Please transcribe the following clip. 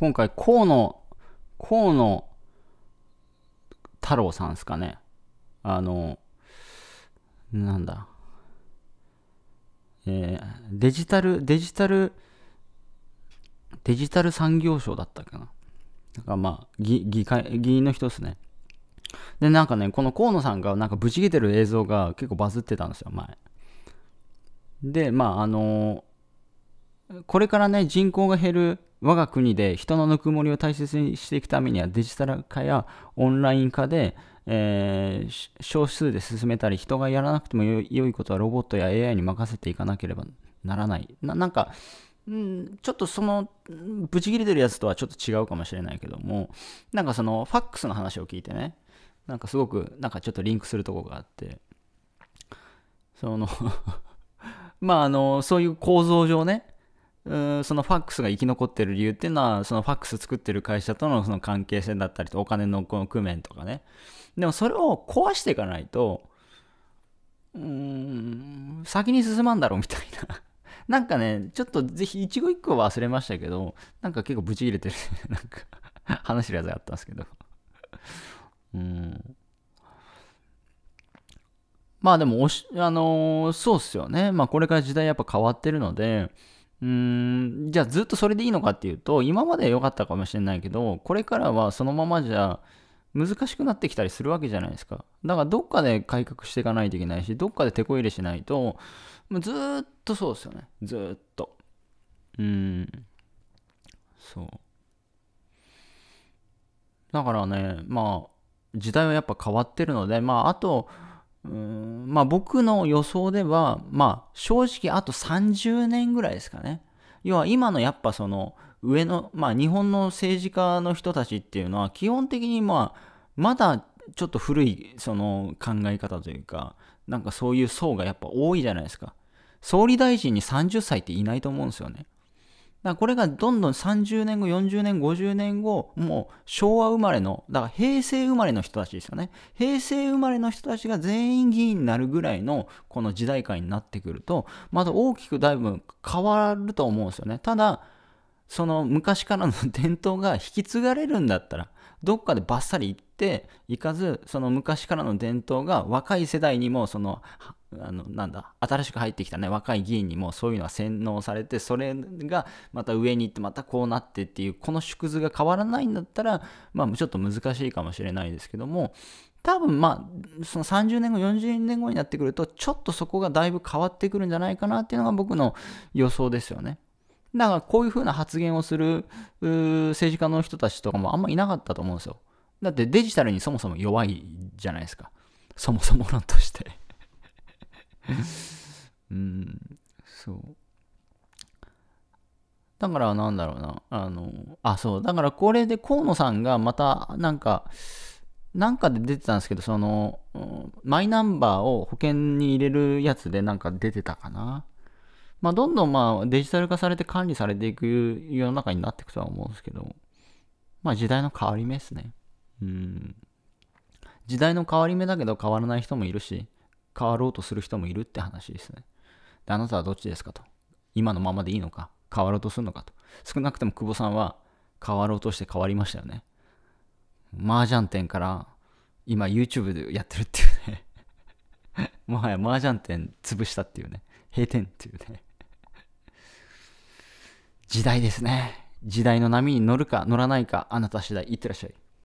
今回、河野、河野太郎さんですかね。あの、なんだ。えー、デジタル、デジタル、デジタル産業省だったかな。なんかまあ、議議会議員の人ですね。で、なんかね、この河野さんがなんかブチ切てる映像が結構バズってたんですよ、前。で、まあ、あのー、これからね、人口が減る我が国で人のぬくもりを大切にしていくためにはデジタル化やオンライン化で、えー、少数で進めたり人がやらなくても良いことはロボットや AI に任せていかなければならないなんかんちょっとそのブチ切れてるやつとはちょっと違うかもしれないけどもなんかそのファックスの話を聞いてねなんかすごくなんかちょっとリンクするとこがあってその まああのそういう構造上ねうんそのファックスが生き残ってる理由っていうのはそのファックス作ってる会社とのその関係性だったりお金のこの工面とかねでもそれを壊していかないとうん先に進まんだろうみたいな なんかねちょっとぜひ一語一会忘れましたけどなんか結構ブチ切れてる なんか話してるやつがあったんですけどうんまあでもおし、あのー、そうっすよね。まあこれから時代やっぱ変わってるので、うーん、じゃあずっとそれでいいのかっていうと、今までは良かったかもしれないけど、これからはそのままじゃ難しくなってきたりするわけじゃないですか。だからどっかで改革していかないといけないし、どっかで手こ入れしないと、もうずっとそうですよね。ずっと。うん。そう。だからね、まあ、時代はやっぱ変わってるので、まあ、あと、まあ僕の予想では、まあ正直あと30年ぐらいですかね。要は今のやっぱその上の、まあ日本の政治家の人たちっていうのは基本的にまあまだちょっと古いその考え方というか、なんかそういう層がやっぱ多いじゃないですか。総理大臣に30歳っていないと思うんですよね。だこれがどんどん30年後、40年、50年後、もう昭和生まれの、だから平成生まれの人たちですよね。平成生まれの人たちが全員議員になるぐらいのこの時代感になってくると、また大きくだいぶ変わると思うんですよね。ただ、その昔からの 伝統が引き継がれるんだったら、どっかでバッサリ行っていかず、その昔からの伝統が若い世代にもそのあのなんだ新しく入ってきたね若い議員にもそういうのは洗脳されてそれがまた上に行ってまたこうなってっていうこの縮図が変わらないんだったらまあちょっと難しいかもしれないですけども多分まあその30年後40年後になってくるとちょっとそこがだいぶ変わってくるんじゃないかなっていうのが僕の予想ですよね。だからこういうふうな発言をする政治家の人たちとかもあんまいなかったと思うんですよ。だってデジタルにそもそも弱いじゃないですか。そもそも論として うん、そう。だからなんだろうな、あの、あ、そう、だからこれで河野さんがまた、なんか、なんかで出てたんですけど、その、マイナンバーを保険に入れるやつでなんか出てたかな。まあ、どんどんまあデジタル化されて管理されていく世の中になっていくとは思うんですけど、まあ時代の変わり目ですね。うん。時代の変わり目だけど変わらない人もいるし、変わろうとする人もいるって話ですね。であなたはどっちですかと。今のままでいいのか変わろうとするのかと。少なくとも久保さんは変わろうとして変わりましたよね。麻雀店から今 YouTube でやってるっていうね。もはや麻雀店潰したっていうね。閉店っていうね。時代ですね。時代の波に乗るか乗らないかあなた次第いってらっしゃい。